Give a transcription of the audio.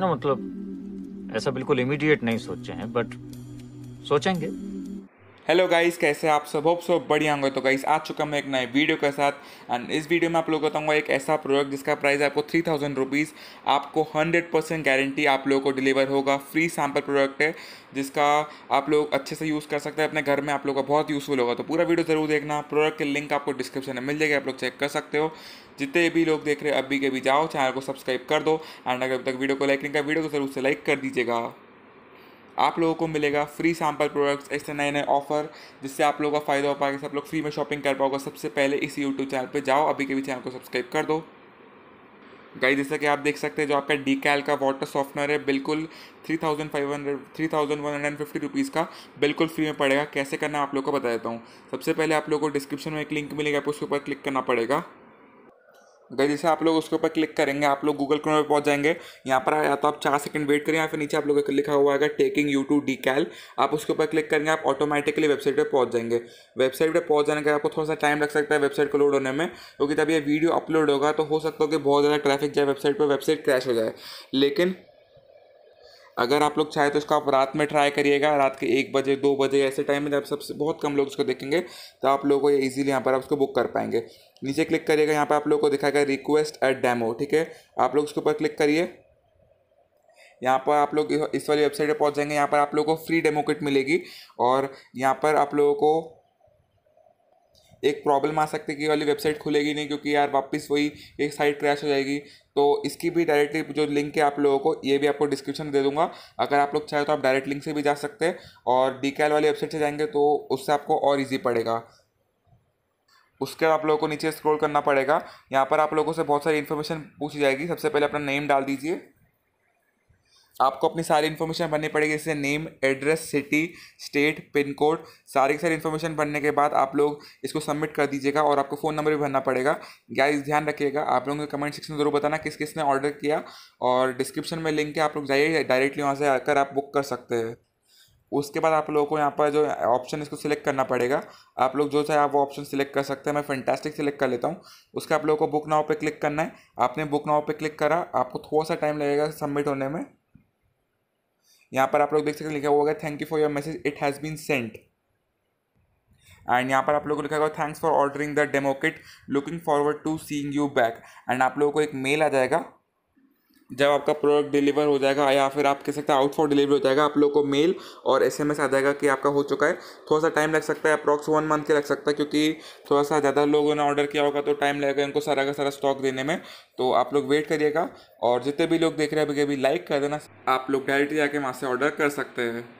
ना मतलब ऐसा बिल्कुल इमीडिएट नहीं सोचे हैं बट सोचेंगे हेलो गाइस कैसे आप सब होप सब बढ़िया होंगे तो गाइस आ चुका मैं एक नए वीडियो के साथ एंड इस वीडियो में आप लोगों को बताऊंगा एक ऐसा प्रोडक्ट जिसका प्राइस आपको थ्री थाउजेंड रुपीज़ आपको हंड्रेड परसेंट गारंटी आप लोगों को डिलीवर होगा फ्री सैम्पल प्रोडक्ट है जिसका आप लोग अच्छे से यूज़ कर सकते हैं अपने घर में आप लोगों का बहुत यूज़फुल होगा तो पूरा वीडियो ज़रूर देखना प्रोडक्ट के लिंक आपको डिस्क्रिप्शन में मिल जाएगी आप लोग चेक कर सकते हो जितने भी लोग देख रहे हैं अभी के भी जाओ चैनल को सब्सक्राइब कर दो एंड अगर अब तक वीडियो को लाइक नहीं कर वीडियो को ज़रूर से लाइक कर दीजिएगा आप लोगों को मिलेगा फ्री सैम्पल प्रोडक्ट्स ऐसे नए नए ऑफर जिससे आप लोगों का फ़ायदा हो पाएगा आप लोग फ्री में शॉपिंग कर पाओगे सबसे पहले इसी यूट्यूब चैनल पर जाओ अभी के भी चैनल को सब्सक्राइब कर दो गाइस जैसा कि आप देख सकते हैं जो आपका डी कैल का वाटर सॉफ्टनर है बिल्कुल three thousand five hundred three thousand one hundred fifty rupees का बिल्कुल फ्री में पड़ेगा कैसे करना आप लोग को बता देता हूँ सबसे पहले आप लोग को डिस्क्रिप्शन में एक लिंक मिलेगा आपको उसके ऊपर क्लिक करना पड़ेगा गई जैसे आप लोग उसके ऊपर क्लिक करेंगे आप लोग गूगल क्रोम पे पहुंच जाएंगे यहाँ पर या तो आप चार सेकंड वेट करें या फिर नीचे आप लोगों का लिखा हुआ है taking you to decal आप उसके ऊपर क्लिक करेंगे आप ऑटोमेटिकली वेबसाइट पर पहुँच जाएंगे वेबसाइट पर पहुंच जाने के आपको थोड़ा सा टाइम लग सकता है वेबसाइट को लोड होने में क्योंकि जब ये वीडियो अपलोड होगा तो हो सकता है कि बहुत ज़्यादा ट्रैफिक जाए वेबसाइट पर वेबसाइट क्रैश हो जाए लेकिन अगर आप लोग चाहे तो इसको आप रात में ट्राई करिएगा रात के एक बजे दो बजे ऐसे टाइम में जब सबसे बहुत कम लोग इसको देखेंगे तो आप लोगों को ये ईजिली यहाँ पर आप उसको बुक कर पाएंगे नीचे क्लिक करिएगा यहाँ पर आप लोगों को दिखाएगा रिक्वेस्ट एट डैमो ठीक है आप लोग उसके ऊपर क्लिक करिए यहाँ पर आप लोग इस वाली वेबसाइट पर पहुँच जाएंगे यहाँ पर आप लोगों को फ्री डेमो किट मिलेगी और यहाँ पर आप लोगों को एक प्रॉब्लम आ सकती है कि वाली वेबसाइट खुलेगी नहीं क्योंकि यार वापस वही एक साइट क्रैश हो जाएगी तो इसकी भी डायरेक्टली जो लिंक है आप लोगों को ये भी आपको डिस्क्रिप्शन दे दूंगा अगर आप लोग चाहे तो आप डायरेक्ट लिंक से भी जा सकते हैं और डी वाली वेबसाइट से जाएंगे तो उससे आपको और ईजी पड़ेगा उसके बाद आप लोगों को नीचे स्क्रोल करना पड़ेगा यहाँ पर आप लोगों से बहुत सारी इन्फॉर्मेशन पूछी जाएगी सबसे पहले अपना नेम डाल दीजिए आपको अपनी सारी इन्फॉर्मेशन भरनी पड़ेगी जैसे name address city state pin code सारी की सारी इन्फॉर्मेशन भरने के बाद आप लोग इसको सबमिट कर दीजिएगा और आपको फ़ोन नंबर भी भरना पड़ेगा गाइस ध्यान रखिएगा आप लोगों के कमेंट सेक्शन में ज़रूर बताना किस किस ने ऑर्डर किया और डिस्क्रिप्शन में लिंक है आप लोग जाइए डायरेक्टली वहाँ से आकर आप बुक कर सकते हैं उसके बाद आप लोगों को यहाँ पर जो ऑप्शन इसको सिलेक्ट करना पड़ेगा आप लोग जो चाहे आप वो ऑप्शन सिलेक्ट कर सकते हैं मैं फैंटास्टिक सिलेक्ट कर लेता हूँ उसके आप लोगों को बुक नाव पे क्लिक करना है आपने बुक नाव पे क्लिक करा आपको थोड़ा सा टाइम लगेगा सबमिट होने में यहाँ पर आप लोग देख सकते लिखा हुआ होगा thank you for your message it has been sent and यहाँ पर आप लोगों को लिखा होगा thanks for ordering the democat looking forward to seeing you back and आप लोगों को एक मेल आ जाएगा जब आपका प्रोडक्ट डिलीवर हो जाएगा या फिर आप कह सकते हैं आउट फॉर डिलीवरी हो जाएगा आप लोग को मेल और एस एम एस आ जाएगा कि आपका हो चुका है थोड़ा सा टाइम लग सकता है अप्रॉक्स वन मंथ के लग सकता है क्योंकि थोड़ा सा ज़्यादा लोगों ने ऑर्डर किया होगा तो टाइम लगेगा इनको सारा का सारा स्टॉक देने में तो आप लोग वेट करिएगा और जितने भी लोग देख रहे हैं अभी अभी लाइक कर देना आप लोग डायरेक्ट जाके वहाँ से ऑर्डर कर सकते हैं